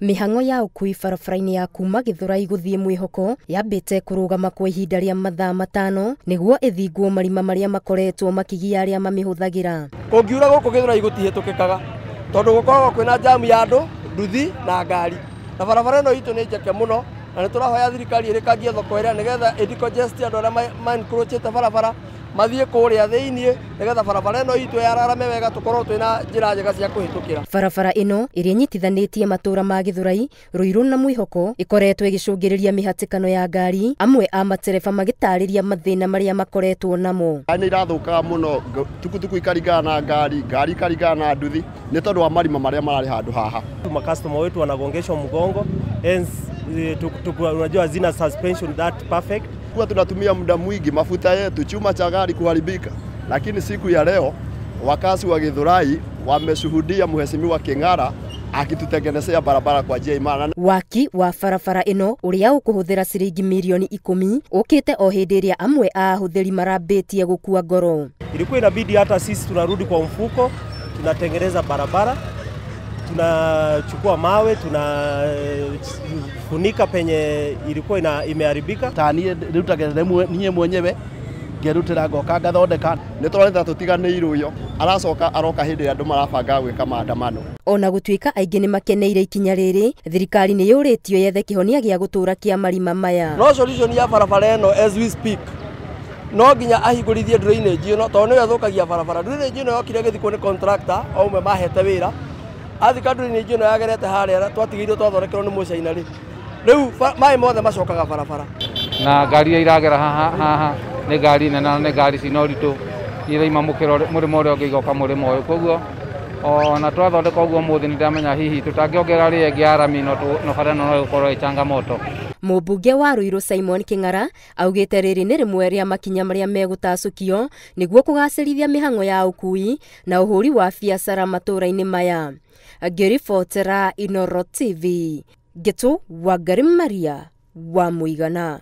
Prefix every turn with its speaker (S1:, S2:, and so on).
S1: mihango ya ukui barabara-inĩ ya kuuma gĩthũrai gũthiĩ mwĩhoko yambĩte kũrũgama kwa ihinda rĩa mathaa matano nĩguo ĩthingwo marima marĩa makoretwo makĩgia arĩa mamĩhũthagĩra
S2: kũngiura gũkũ gĩthũrai gũtihĩtũkĩkaga tondũ gũkoragwo na jamu ya andũ nduthi na ngari na barabara ĩno itũ nĩ njeke mũno na nĩ tũrahoya thirikari ĩrĩkangie thoko ĩrĩa nĩgetha ĩdicongest andũ arĩa mancroachĩte barabara mathiä kå rä a thä iniä nä getha barabara ä no itwe yararame wega tå korwo twä na njä ra njega cia kå hä kä ra
S1: barabara ä no ä rä a nyitithanä tie matå ra ma gä thå rai rå irå na mwä ä koretwo ä gä cå ngä rä ria mä hatä kano ya ngari amwe a matereba magä tarä ria mathä na marä a makoretwo namo
S3: nä irathå kaga må no tukutuku
S4: ikaringana na ngari ngari ikaringana na nduthi
S3: nä tondå wa marima marä a mararä handå haha makastoma wetu
S4: wanagongeshwa mgongo eh, unajua zina suspension that perfect
S3: kuwa tunatumia muda mwingi, mafuta yetu, chuma cha gari kuharibika. Lakini siku ya leo wakazi wa Githurai wameshuhudia Mheshimiwa King'ara akitutengenezea barabara kwa njia imara.
S1: Waki wa barabara ino uria ukuhuthira ciringi milioni ikumi ukite o hindi iria amwe ahuthiri marambitie gukua ngoro.
S4: Ilikuwa inabidi hata sisi tunarudi kwa mfuko, tunatengeneza barabara tunachukua mawe tunafunika penye ilikuwa ina, imeharibika tanie ndirutagirire niĩ mwenyewe ngĩrutĩra ngoka ngathondeka nĩ tũroneta tũtiganĩirwo
S3: yo aracoka aroka ä ĩrĩa andũ marabanga ka maandamano
S1: ona ka aingä nä makeneire ikinya rä thirikari rä tio yethe kĩhonia gĩa gũtũũra a marima maya
S2: no solution ya barabara ĩno as we speak no nginya ahingũrithie drainage ĩno tondũ nĩyo ĩthũkagia barabara drainage no yokire gä thikwo contractor o me mahete wĩra athi kadri ni njino yagerete harera twatigiirwo twathondekerwo ni mucaina ri riu mai mothe macokaga barabara
S4: na ngari iria iragera haha nä ngari nene nä ngari cina å ritå iraima må rä ma å rä a å ngä igoka må rä ma å yå koguo ona twathondeka å guo må thä nä ndamenya hihi tå tangä ongerera rä engä arami no bara no no gå korwo ä moto
S1: Mũmbunge wa ruiro Simon King'ara augite riri ni rĩmwe rĩa makinya marĩa megũtacũkio nĩguo kũgacĩrithia mihango ya ukui na uhuri wa biacara matũũra-inĩ maya. Ngĩribotera inoro TV, Ngĩtũ wa Ngari Maria wa muigana